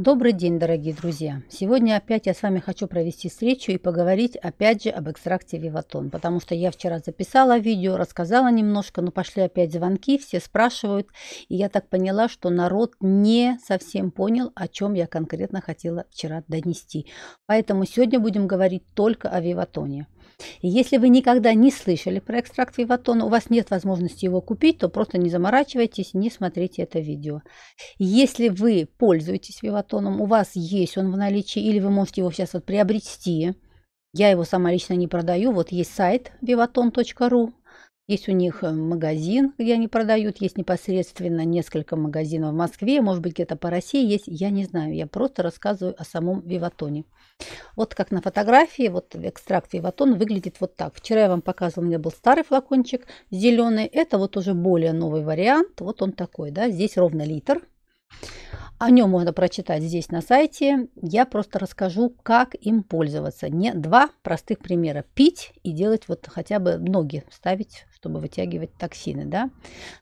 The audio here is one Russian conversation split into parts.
Добрый день, дорогие друзья! Сегодня опять я с вами хочу провести встречу и поговорить опять же об экстракте Виватон, потому что я вчера записала видео, рассказала немножко, но пошли опять звонки, все спрашивают, и я так поняла, что народ не совсем понял, о чем я конкретно хотела вчера донести. Поэтому сегодня будем говорить только о Виватоне. Если вы никогда не слышали про экстракт виватона, у вас нет возможности его купить, то просто не заморачивайтесь, не смотрите это видео. Если вы пользуетесь виватоном, у вас есть он в наличии, или вы можете его сейчас вот приобрести. Я его сама лично не продаю. Вот есть сайт vivaton.ru, есть у них э, магазин, где они продают, есть непосредственно несколько магазинов в Москве, может быть где-то по России есть, я не знаю, я просто рассказываю о самом Виватоне. Вот как на фотографии, вот экстракт Виватон выглядит вот так. Вчера я вам показывала, у меня был старый флакончик зеленый, это вот уже более новый вариант, вот он такой, да, здесь ровно литр, о нем можно прочитать здесь на сайте. Я просто расскажу, как им пользоваться. Не два простых примера. Пить и делать вот хотя бы ноги ставить, чтобы вытягивать токсины. Да?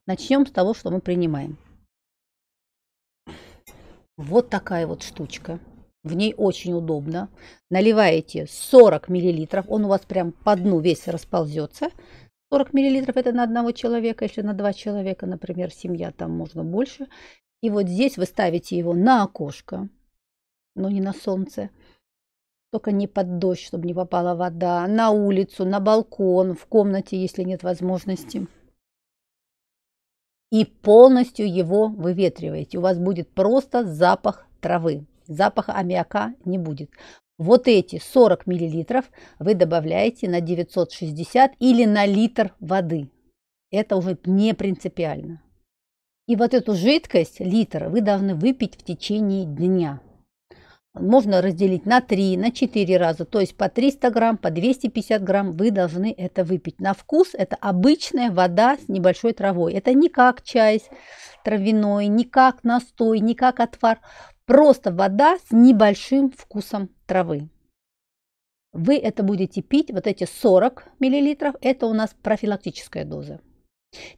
Начнем с того, что мы принимаем. Вот такая вот штучка. В ней очень удобно. Наливаете 40 миллилитров. Он у вас прям по дну весь расползется. 40 миллилитров это на одного человека, если на два человека, например, семья, там можно больше. И вот здесь вы ставите его на окошко, но не на солнце. Только не под дождь, чтобы не попала вода. На улицу, на балкон, в комнате, если нет возможности. И полностью его выветриваете. У вас будет просто запах травы. Запаха аммиака не будет. Вот эти 40 мл вы добавляете на 960 или на литр воды. Это уже не принципиально. И вот эту жидкость, литр, вы должны выпить в течение дня. Можно разделить на 3, на 4 раза, то есть по 300 грамм, по 250 грамм вы должны это выпить. На вкус это обычная вода с небольшой травой. Это не как чай травяной, не как настой, не как отвар. Просто вода с небольшим вкусом травы. Вы это будете пить, вот эти 40 миллилитров, это у нас профилактическая доза.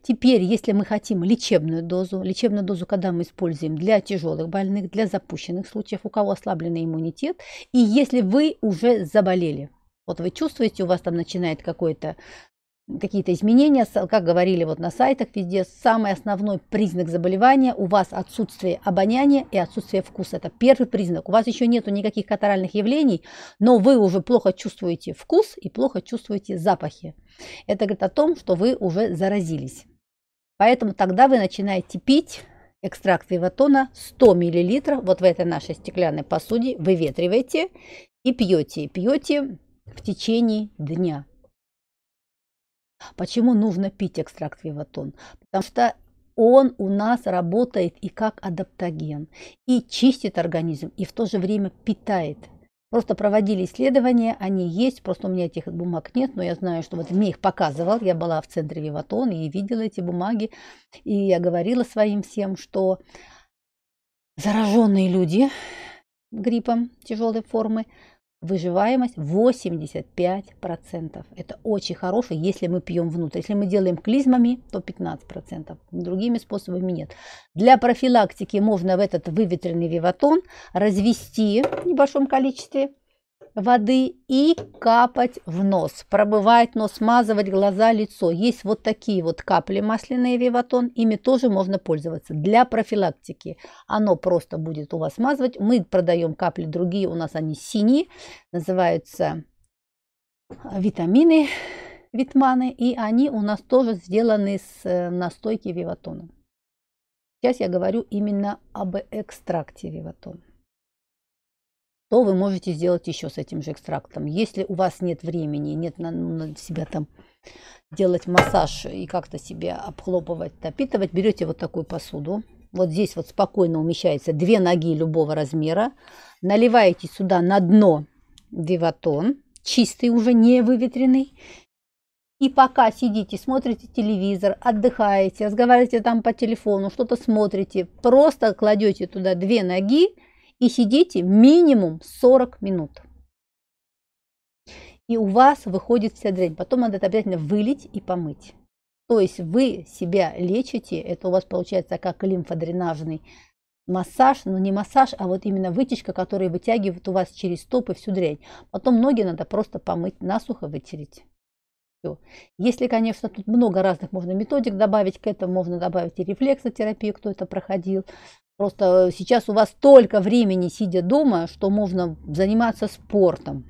Теперь, если мы хотим лечебную дозу, лечебную дозу, когда мы используем для тяжелых больных, для запущенных случаев, у кого ослабленный иммунитет, и если вы уже заболели, вот вы чувствуете, у вас там начинает какое-то какие-то изменения, как говорили вот на сайтах везде, самый основной признак заболевания у вас отсутствие обоняния и отсутствие вкуса. Это первый признак. У вас еще нет никаких катаральных явлений, но вы уже плохо чувствуете вкус и плохо чувствуете запахи. Это говорит о том, что вы уже заразились. Поэтому тогда вы начинаете пить экстракт виватона 100 мл вот в этой нашей стеклянной посуде, выветриваете и пьете. Пьете в течение дня. Почему нужно пить экстракт виватон? Потому что он у нас работает и как адаптоген, и чистит организм, и в то же время питает. Просто проводили исследования, они есть, просто у меня этих бумаг нет, но я знаю, что вот мне их показывал, я была в центре Виватон и видела эти бумаги, и я говорила своим всем, что зараженные люди гриппом тяжелой формы выживаемость 85%. Это очень хороший, если мы пьем внутрь. Если мы делаем клизмами, то 15%. Другими способами нет. Для профилактики можно в этот выветренный виватон развести в небольшом количестве воды и капать в нос. Пробывать нос, смазывать глаза, лицо. Есть вот такие вот капли масляные Виватон. Ими тоже можно пользоваться для профилактики. Оно просто будет у вас смазывать. Мы продаем капли другие, у нас они синие. Называются витамины, витманы. И они у нас тоже сделаны с э, настойки Виватона. Сейчас я говорю именно об экстракте Виватона что вы можете сделать еще с этим же экстрактом. Если у вас нет времени, нет на, на себя там делать массаж и как-то себе обхлопывать, напитывать, берете вот такую посуду. Вот здесь вот спокойно умещается две ноги любого размера. Наливаете сюда на дно деватон, чистый уже, не выветренный. И пока сидите, смотрите телевизор, отдыхаете, разговариваете там по телефону, что-то смотрите, просто кладете туда две ноги, и сидите минимум 40 минут. И у вас выходит вся дрянь. Потом надо это обязательно вылить и помыть. То есть вы себя лечите, это у вас получается как лимфодренажный массаж, но не массаж, а вот именно вытяжка, которая вытягивает у вас через стопы всю дрянь. Потом ноги надо просто помыть, насухо вытереть. Все. Если, конечно, тут много разных можно методик добавить к этому, можно добавить и рефлексотерапию, кто это проходил, Просто э, сейчас у вас столько времени, сидя дома, что можно заниматься спортом,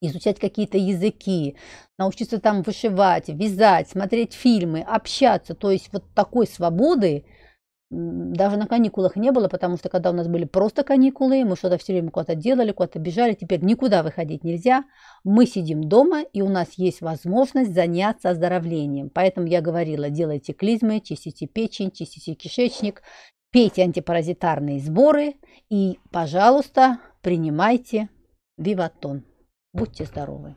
изучать какие-то языки, научиться там вышивать, вязать, смотреть фильмы, общаться. То есть вот такой свободы даже на каникулах не было, потому что когда у нас были просто каникулы, мы что-то все время куда-то делали, куда-то бежали, теперь никуда выходить нельзя. Мы сидим дома, и у нас есть возможность заняться оздоровлением. Поэтому я говорила, делайте клизмы, чистите печень, чистите кишечник, пейте антипаразитарные сборы и, пожалуйста, принимайте виватон. Будьте здоровы!